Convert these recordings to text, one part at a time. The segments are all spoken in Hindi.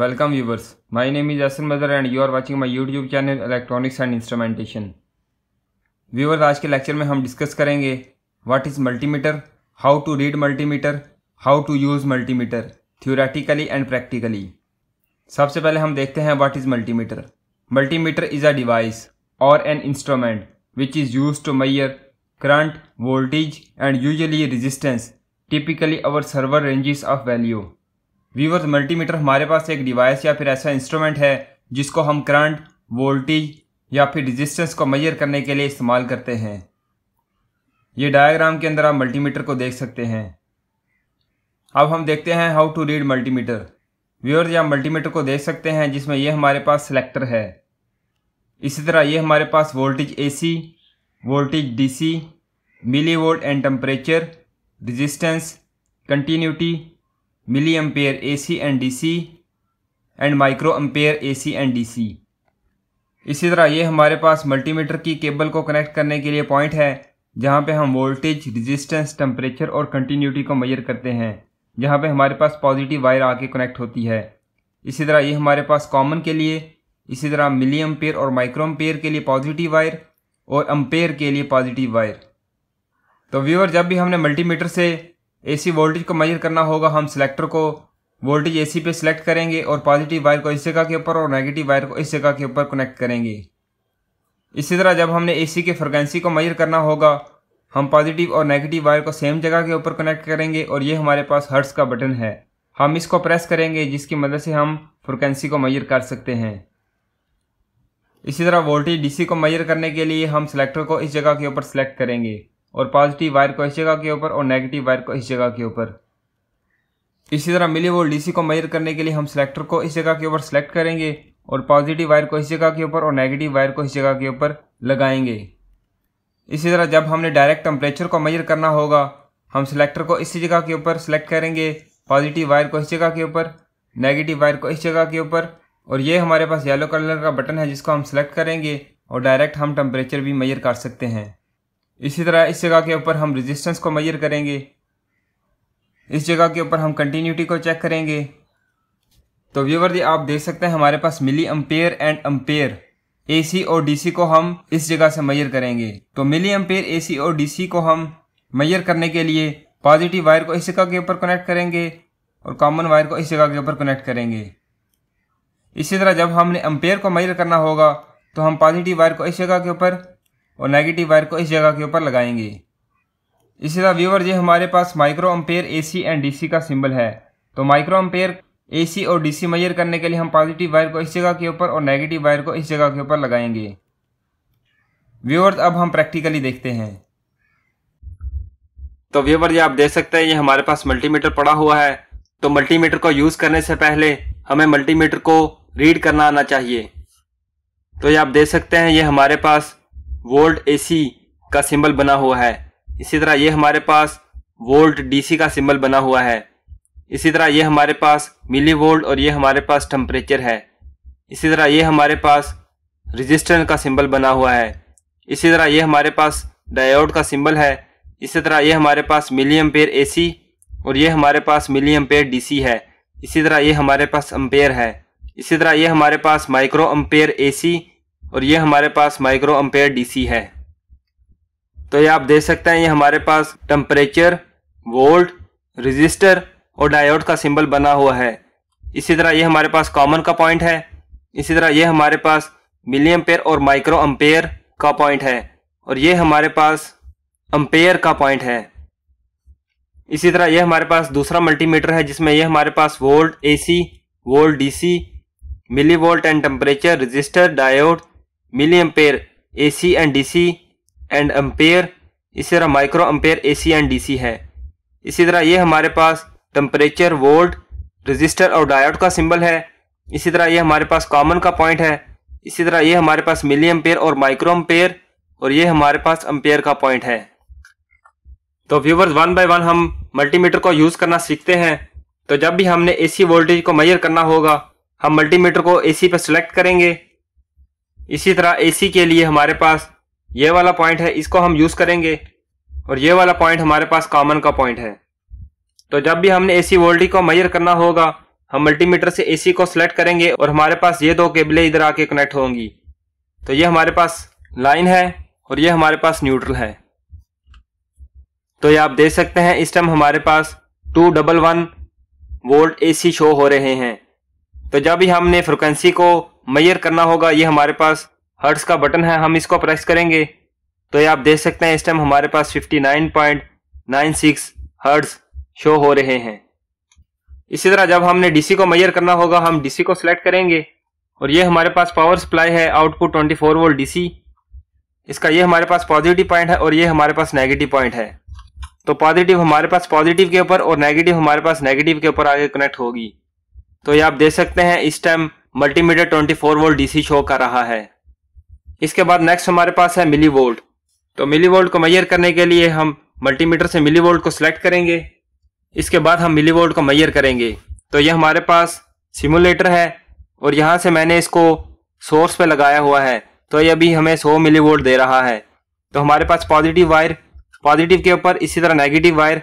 welcome viewers my name is Asan मदर and you are watching my YouTube channel electronics and instrumentation viewers आज के लेक्चर में हम डिस्कस करेंगे what is multimeter how to read multimeter how to use multimeter theoretically and practically सबसे पहले हम देखते हैं what is multimeter multimeter is a device और an instrument which is use to measure current voltage and usually resistance typically our server ranges of value viewers multimeter हमारे पास एक डिवाइस या फिर ऐसा इंस्ट्रूमेंट है जिसको हम करंट वोल्टेज या फिर रेजिस्टेंस को मेजर करने के लिए इस्तेमाल करते हैं ये डायग्राम के अंदर आप मल्टीमीटर को देख सकते हैं अब हम देखते हैं how to read multimeter viewers या मल्टीमीटर को देख सकते हैं जिसमें ये हमारे पास सेलेक्टर है इसी तरह ये हमारे पास voltage AC, voltage DC, milli and temperature resistance continuity milli ampere A C and D C and micro ampere A C and D C इसी तरह ये हमारे पास मल्टीमीटर की केबल को कनेक्ट करने के लिए पॉइंट है जहाँ पे हम वोल्टेज रेजिस्टेंस टेम्परेचर और कंटिन्यूटी को मेजर करते हैं जहाँ पे हमारे पास पॉजिटिव वायर आके कनेक्ट होती है इसी तरह ये हमारे पास कॉमन के लिए इसी तरह मिली एम्पेयर और माइक्रो एम्पेयर के लिए पॉजिटिव वायर और अम्पेयर के लिए पॉजिटिव वायर तो व्यूअर जब भी हमने मल्टीमीटर से एसी वोल्टेज को मेजर करना होगा हम सिलेक्टर को वोल्टेज एसी पे सिलेक्ट करेंगे और पॉजिटिव वायर को इस जगह के ऊपर और नेगेटिव वायर को इस जगह के ऊपर कनेक्ट करेंगे इसी तरह जब हमने एसी के फ्रिक्वेंसी को मेजर करना होगा हम पॉजिटिव और नेगेटिव वायर को सेम जगह के ऊपर कनेक्ट करेंगे और ये हमारे पास हर्ट्स का बटन है हम इसको प्रेस करेंगे जिसकी मदद से हम फ्रिक्वेंसी को मेजर कर सकते हैं इसी तरह वोल्टेज डीसी को मेजर करने के लिए हम सिलेक्टर को इस जगह के ऊपर सेलेक्ट करेंगे और पॉजिटिव वायर को इस जगह के ऊपर और नेगेटिव वायर को इस जगह के ऊपर इसी तरह मिली वोल्ट डीसी को मेजर करने के लिए हम सिलेक्टर को इस जगह के ऊपर सेलेक्ट करेंगे और पॉजिटिव वायर को इस जगह के ऊपर और नेगेटिव वायर को इस जगह के ऊपर लगाएंगे इसी तरह जब हमने डायरेक्ट टम्परेचर को मेजर करना होगा हम सिलेक्टर को इसी जगह के ऊपर सेलेक्ट करेंगे पॉजिटिव वायर को इस जगह के ऊपर नेगेटिव वायर को इस जगह के ऊपर और ये हमारे पास येलो कलर का बटन है जिसको हम सेलेक्ट करेंगे और डायरेक्ट हम टम्परेचर भी मेजर कर सकते हैं इसी तरह इस जगह के ऊपर हम रेजिस्टेंस को मैयर करेंगे इस जगह के ऊपर हम कंटिन्यूटी को चेक करेंगे तो व्यूवर जी आप देख सकते हैं हमारे पास milli ampere and ampere AC और डीसी को हम इस जगह से मैयर करेंगे तो मिली अम्पेयर एसी और डीसी को हम मैयर करने के लिए पॉजिटिव वायर को इस जगह के ऊपर कनेक्ट करेंगे और कॉमन वायर को इस जगह के ऊपर कनेक्ट करेंगे इसी तरह जब हमने अम्पेयर को मैयर करना होगा तो हम पॉजिटिव वायर को इस जगह के ऊपर और नेगेटिव वायर को इस जगह के ऊपर लगाएंगे इसी तरह व्यूवर जी हमारे पास micro ampere A and D का सिंबल है तो माइक्रो अम्पेयर ए और डी सी करने के लिए हम पॉजिटिव वायर को इस जगह के ऊपर और नेगेटिव वायर को इस जगह के ऊपर लगाएंगे व्यूवर अब हम प्रैक्टिकली देखते हैं तो व्यूवर जी आप देख सकते हैं ये हमारे पास मल्टीमीटर पड़ा हुआ है तो मल्टीमीटर को यूज करने से पहले हमें मल्टीमीटर को रीड करना आना चाहिए तो ये आप देख सकते हैं ये हमारे पास वोल्ट एसी का सिंबल बना हुआ है इसी तरह ये हमारे पास वोल्ट डीसी का सिंबल बना हुआ है इसी तरह ये हमारे पास मिली वोल्ट और ये हमारे पास टेम्परेचर है इसी तरह ये हमारे पास रजिस्टर का सिंबल बना हुआ है इसी तरह ये हमारे पास डायोड का सिंबल है इसी तरह ये हमारे पास मिली एम्पेयर एसी और ये हमारे पास मिली एम्पेयर डीसी है इसी तरह ये हमारे पास अम्पेयर है इसी तरह ये हमारे पास माइक्रो अम्पेयर एसी और ये हमारे पास माइक्रो अम्पेयर डीसी है तो ये आप देख सकते हैं ये हमारे पास टम्परेचर वोल्ट रजिस्टर और डायोड का सिंबल बना हुआ है इसी तरह ये हमारे पास कॉमन का पॉइंट है इसी तरह ये हमारे पास मिली एम्पेयर और माइक्रो अम्पेयर का पॉइंट है और ये हमारे पास अम्पेयर का पॉइंट है इसी तरह ये हमारे पास दूसरा मल्टीमीटर है जिसमें ये हमारे पास volt AC volt DC milli volt and temperature resistor diode milli ampere A C and D C and ampere इसी तरह micro ampere A C and D C है इसी तरह ये हमारे पास टम्परेचर वोल्ट रजिस्टर और डायोड का सिंबल है इसी तरह ये हमारे पास कॉमन का पॉइंट है इसी तरह ये हमारे पास मिली एम्पेयर और माइक्रो एम्पेयर और ये हमारे पास एम्पेयर का पॉइंट है तो व्यूवर्स वन बाय वन हम मल्टीमीटर को यूज़ करना सीखते हैं तो जब भी हमने एसी वोल्टेज को मेजर करना होगा हम मल्टीमीटर को एसी पर सिलेक्ट करेंगे इसी तरह एसी के लिए हमारे पास ये वाला पॉइंट है इसको हम यूज़ करेंगे और ये वाला पॉइंट हमारे पास कॉमन का पॉइंट है तो जब भी हमने एसी वोल्टी e को मैयर करना होगा हम मल्टीमीटर से एसी को सिलेक्ट करेंगे और हमारे पास ये दो केबलें इधर आके कनेक्ट होंगी तो ये हमारे पास लाइन है और ये हमारे पास न्यूट्रल है तो ये आप देख सकते हैं इस टाइम हमारे पास two double one volt A show हो रहे हैं तो जब भी हमने फ्रिक्वेंसी को मैयर करना होगा ये हमारे पास हर्ट्स का बटन है हम इसको प्रेस करेंगे तो ये आप देख सकते हैं इस टाइम हमारे पास 59.96 हर्ट्स शो हो रहे हैं इसी तरह जब हमने डीसी को मैयर करना होगा हम डीसी को सिलेक्ट करेंगे और ये हमारे पास पावर सप्लाई है आउटपुट 24 वोल्ट डी इसका ये हमारे पास पॉजिटिव पॉइंट है और ये हमारे पास नेगेटिव पॉइंट है तो पॉजिटिव हमारे पास पॉजिटिव के ऊपर और नेगेटिव हमारे पास नेगेटिव के ऊपर आगे कनेक्ट होगी तो ये आप देख सकते हैं इस time multimeter 24 volt D show कर रहा है इसके बाद नेक्स्ट हमारे पास है मिली वोल्ट तो मिली वोल्ट को मैयर करने के लिए हम मल्टीमीटर से मिली वोल्ट को सिलेक्ट करेंगे इसके बाद हम मिली वोल्ट को मैयर करेंगे तो यह हमारे पास सिमुलेटर है और यहाँ से मैंने इसको सोर्स पे लगाया हुआ है तो ये अभी हमें 100 मिली वोल्ट दे रहा है तो हमारे पास पॉजिटिव वायर पॉजिटिव के ऊपर इसी तरह नेगेटिव वायर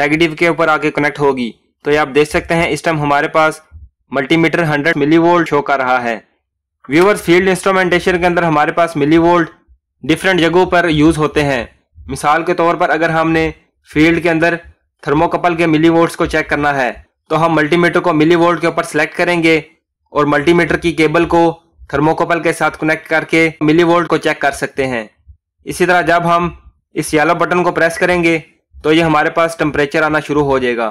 नेगेटिव के ऊपर आके कनेक्ट होगी तो ये आप देख सकते हैं इस टाइम हमारे पास मल्टीमीटर 100 मिलीवोल्ट शो कर रहा है व्यूवर्स फील्ड इंस्ट्रोमेंटेशन के अंदर हमारे पास मिलीवोल्ट डिफरेंट जगहों पर यूज़ होते हैं मिसाल के तौर पर अगर हमने फील्ड के अंदर थर्मोकपल के मिलीवोल्ट्स को चेक करना है तो हम मल्टीमीटर को मिलीवोल्ट के ऊपर सेलेक्ट करेंगे और मल्टीमीटर की केबल को थर्मोकपल के साथ कनेक्ट करके मिलीवोल्ट को चेक कर सकते हैं इसी तरह जब हम इस येलो बटन को प्रेस करेंगे तो ये हमारे पास टेम्परेचर आना शुरू हो जाएगा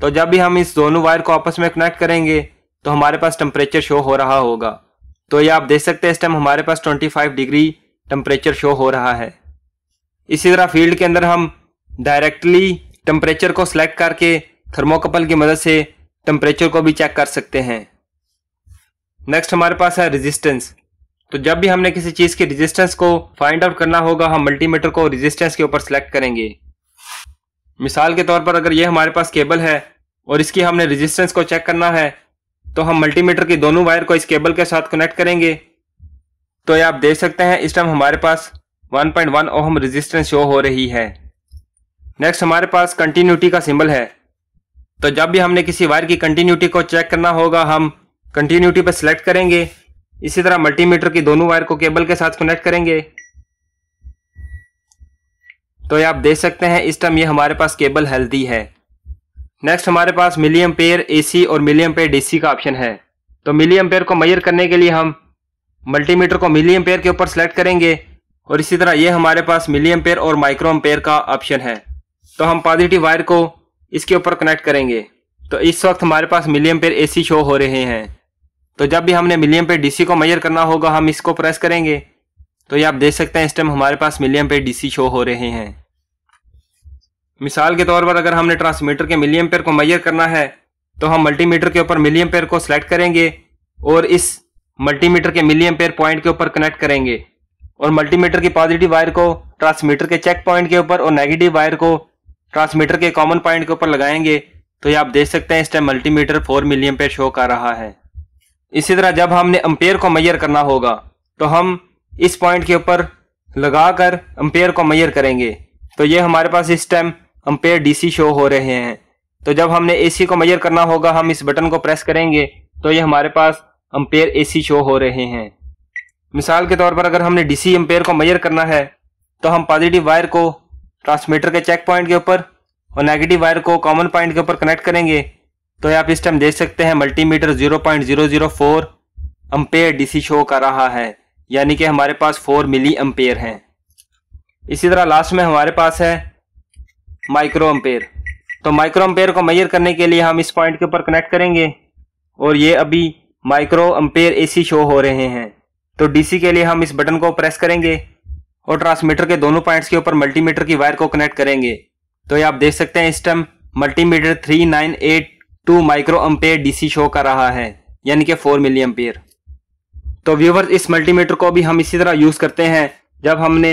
तो जब भी हम इस दोनों वायर को आपस में कनेक्ट करेंगे तो हमारे पास टेम्परेचर शो हो रहा होगा तो ये आप देख सकते हैं इस टाइम हमारे पास 25 डिग्री टेम्परेचर शो हो रहा है इसी तरह फील्ड के अंदर हम डायरेक्टली टेम्परेचर को सिलेक्ट करके थर्मोकपल की मदद से टेम्परेचर को भी चेक कर सकते हैं नेक्स्ट हमारे पास है रेजिस्टेंस तो जब भी हमने किसी चीज़ के रेजिस्टेंस को फाइंड आउट करना होगा हम मल्टीमीटर को रेजिस्टेंस के ऊपर सेलेक्ट करेंगे मिसाल के तौर पर अगर ये हमारे पास केबल है और इसकी हमने रेजिस्टेंस को चेक करना है तो हम मल्टीमीटर की दोनों वायर को इस केबल के साथ कनेक्ट करेंगे तो ये आप देख सकते हैं इस टाइम हमारे पास 1.1 ओहम रेजिस्टेंस शो हो रही है नेक्स्ट हमारे पास कंटिन्यूटी का सिंबल है तो जब भी हमने किसी वायर की कंटिन्यूटी को चेक करना होगा हम कंटिन्यूटी पर सिलेक्ट करेंगे इसी तरह मल्टीमीटर की दोनों वायर को केबल के साथ कनेक्ट करेंगे तो ये आप देख सकते हैं इस टाइम ये हमारे पास केबल हेल्दी है नेक्स्ट हमारे पास मिलियम पेयर एसी और मिलियम पेयर डीसी का ऑप्शन है तो मिलियम पेयर को मैयर करने के लिए हम मल्टीमीटर को मिलियम पेयर के ऊपर सेलेक्ट करेंगे और इसी तरह ये हमारे पास मिलियम पेयर और माइक्रोम पेयर का ऑप्शन है तो हम पॉजिटिव वायर को इसके ऊपर कनेक्ट करेंगे तो इस वक्त हमारे पास मिलियम पेयर ए शो हो रहे हैं तो जब भी हमने मिलियम पेयर डी को मैयर करना होगा हम इसको प्रेस करेंगे तो ये आप देख सकते हैं इस टाइम हमारे पास मिलियम पे डीसी शो हो रहे हैं मिसाल के तौर पर अगर हमने ट्रांसमीटर के मिलियम पेयर को मैयर करना है तो हम मल्टीमीटर के ऊपर मिलियम पेयर को सिलेक्ट करेंगे और इस मल्टीमीटर के मिलियम पेयर पॉइंट के ऊपर कनेक्ट करेंगे और मल्टीमीटर की पॉजिटिव वायर को ट्रांसमीटर के चेक पॉइंट के ऊपर और नेगेटिव वायर को ट्रांसमीटर के कॉमन पॉइंट के ऊपर लगाएंगे तो ये आप देख सकते हैं इस time multimeter four milliampere show कर रहा है इसी तरह जब हमने अम्पेयर को मैयर करना होगा तो हम इस पॉइंट के ऊपर लगाकर अम्पेयर को मैयर करेंगे तो ये हमारे पास इस टाइम अम्पेयर डीसी शो हो रहे हैं तो जब हमने एसी को मैयर करना होगा हम इस बटन को प्रेस करेंगे तो ये हमारे पास अम्पेयर एसी शो हो रहे हैं मिसाल के तौर पर अगर हमने डीसी अम्पेयर को मैयर करना है तो हम पॉजिटिव वायर को ट्रांसमीटर के चेक पॉइंट के ऊपर और नेगेटिव वायर को कॉमन पॉइंट के ऊपर कनेक्ट करेंगे तो आप इस टाइम देख सकते हैं मल्टीमीटर 0.004 अम्पेयर डीसी शो कर रहा है यानी कि हमारे पास फोर मिली एम्पेयर हैं इसी तरह लास्ट में हमारे पास है माइक्रो एम्पेयर तो माइक्रो एम्पेयर को मैयर करने के लिए हम इस पॉइंट के ऊपर कनेक्ट करेंगे और ये अभी माइक्रो एम्पेयर एसी शो हो रहे हैं तो डीसी के लिए हम इस बटन को प्रेस करेंगे और ट्रांसमीटर के दोनों पॉइंट्स के ऊपर मल्टीमीटर की वायर को कनेक्ट करेंगे तो ये आप देख सकते हैं इस time multimeter 3982 micro ampere DC show कर रहा है यानी कि 4 मिली एम्पेयर तो व्यूवर्स इस मल्टीमीटर को भी हम इसी तरह यूज़ करते हैं जब हमने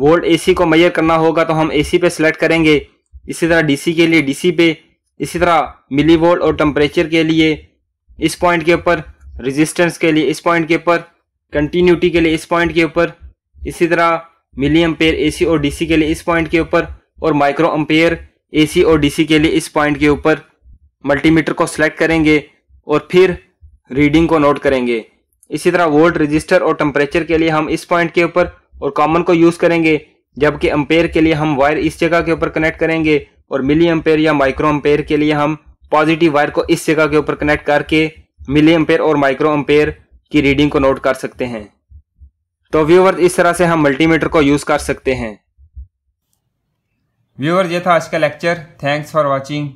वोल्ट एसी को मैयर करना होगा तो हम एसी पे सिलेक्ट करेंगे इसी तरह डीसी के लिए डीसी पे इसी तरह मिली वोल्ट और टम्परेचर के लिए इस पॉइंट के ऊपर रेजिस्टेंस के लिए इस पॉइंट के ऊपर कंटिन्यूटी के लिए इस पॉइंट के ऊपर इसी तरह मिली एम्पेयर ए और डीसी के लिए इस पॉइंट के ऊपर और माइक्रो एम्पेयर ए और डीसी के लिए इस पॉइंट के ऊपर मल्टीमीटर को सिलेक्ट करेंगे और फिर रीडिंग को नोट करेंगे इसी तरह वोल्ट रजिस्टर और टेम्परेचर के लिए हम इस पॉइंट के ऊपर और कॉमन को यूज़ करेंगे जबकि अम्पेयर के लिए हम वायर इस जगह के ऊपर कनेक्ट करेंगे और मिली अम्पेयर या माइक्रो अम्पेयर के लिए हम पॉजिटिव वायर को इस जगह के ऊपर कनेक्ट करके मिली अम्पेयर और माइक्रो अम्पेयर की रीडिंग को नोट कर सकते हैं तो व्यूवर इस तरह से हम मल्टीमीटर को यूज़ कर सकते हैं व्यूवर ये था आज का लेक्चर थैंक्स फॉर वॉचिंग